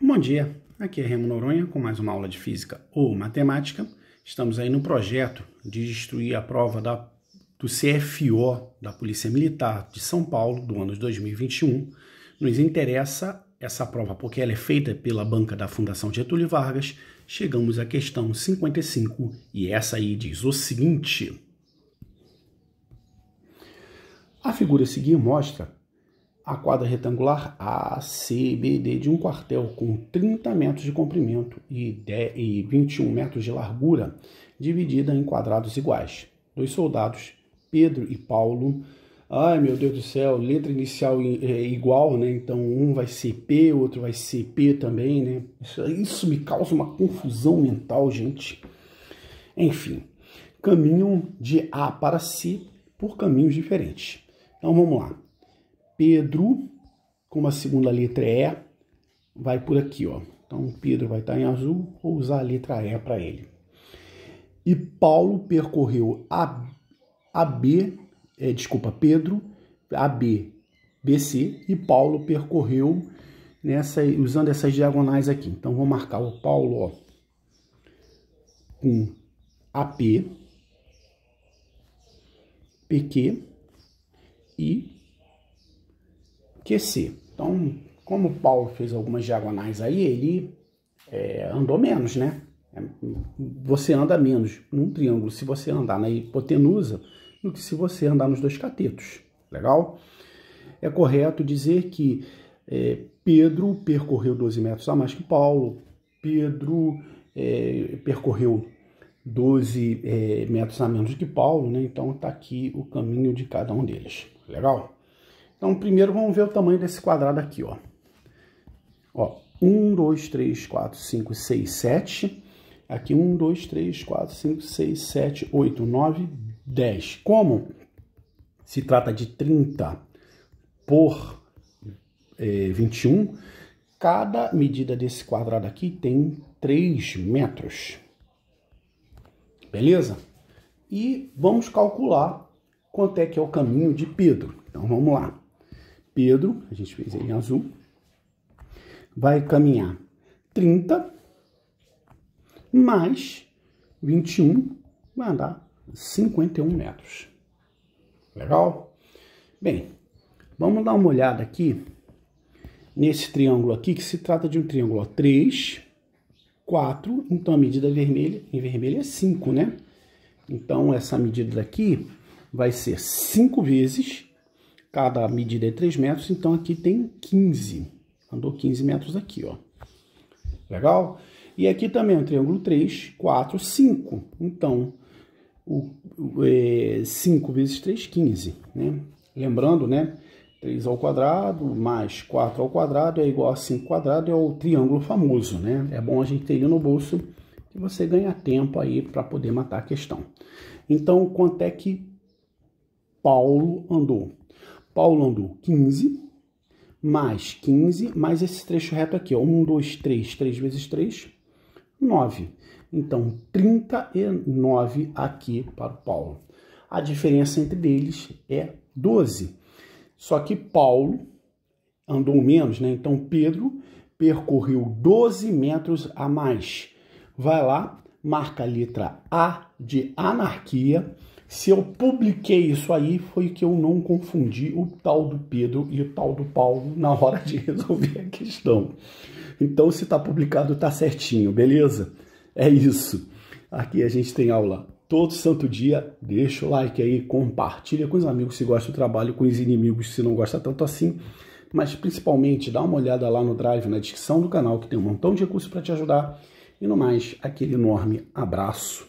Bom dia, aqui é Remo Noronha com mais uma aula de Física ou Matemática. Estamos aí no projeto de destruir a prova da, do CFO da Polícia Militar de São Paulo do ano de 2021. Nos interessa essa prova porque ela é feita pela banca da Fundação Getúlio Vargas. Chegamos à questão 55 e essa aí diz o seguinte. A figura a seguir mostra a quadra retangular ACBD de um quartel com 30 metros de comprimento e, e 21 metros de largura, dividida em quadrados iguais. Dois soldados, Pedro e Paulo. Ai meu Deus do céu, letra inicial é igual, né? Então um vai ser P, outro vai ser P também, né? Isso, isso me causa uma confusão mental, gente. Enfim, caminham de A para C por caminhos diferentes. Então vamos lá. Pedro, com a segunda letra E, vai por aqui, ó. Então Pedro vai estar tá em azul, vou usar a letra E para ele. E Paulo percorreu a, a B, é, desculpa, Pedro, a B, BC, e Paulo percorreu nessa, usando essas diagonais aqui. Então vou marcar o Paulo, ó, com AP, PQ e QC. Então, como o Paulo fez algumas diagonais aí, ele é, andou menos, né? É, você anda menos num triângulo se você andar na hipotenusa do que se você andar nos dois catetos. Legal? É correto dizer que é, Pedro percorreu 12 metros a mais que Paulo, Pedro é, percorreu 12 é, metros a menos que Paulo, né? Então está aqui o caminho de cada um deles. Legal? Então, primeiro vamos ver o tamanho desse quadrado aqui, ó. Ó, 1, 2, 3, 4, 5, 6, 7. Aqui, 1, 2, 3, 4, 5, 6, 7, 8, 9, 10. Como se trata de 30 por é, 21, cada medida desse quadrado aqui tem 3 metros. Beleza? E vamos calcular quanto é que é o caminho de Pedro. Então vamos lá. Pedro, a gente fez em azul, vai caminhar 30 mais 21 vai dar 51 metros. Legal? Bem, vamos dar uma olhada aqui nesse triângulo aqui, que se trata de um triângulo ó, 3, 4, então a medida vermelha, em vermelho é 5, né? Então essa medida daqui vai ser 5 vezes Cada medida é 3 metros, então aqui tem 15. Andou 15 metros aqui, ó. Legal? E aqui também o triângulo 3, 4, 5. Então, o, é, 5 vezes 3, 15. Né? Lembrando, né? 3 ao quadrado mais 4 ao quadrado é igual a 5 quadrado, é o triângulo famoso, né? É bom a gente ter ele no bolso que você ganha tempo aí para poder matar a questão. Então, quanto é que Paulo andou? Paulo andou 15, mais 15, mais esse trecho reto aqui, ó, 1, 2, 3, 3 vezes 3, 9. Então, 39 aqui para o Paulo. A diferença entre eles é 12. Só que Paulo andou menos, né? Então, Pedro percorreu 12 metros a mais. Vai lá, marca a letra A de anarquia se eu publiquei isso aí, foi que eu não confundi o tal do Pedro e o tal do Paulo na hora de resolver a questão. Então, se está publicado, está certinho, beleza? É isso. Aqui a gente tem aula todo santo dia. Deixa o like aí, compartilha com os amigos se gosta do trabalho, com os inimigos se não gosta tanto assim. Mas principalmente dá uma olhada lá no Drive, na descrição do canal, que tem um montão de recursos para te ajudar. E no mais, aquele enorme abraço.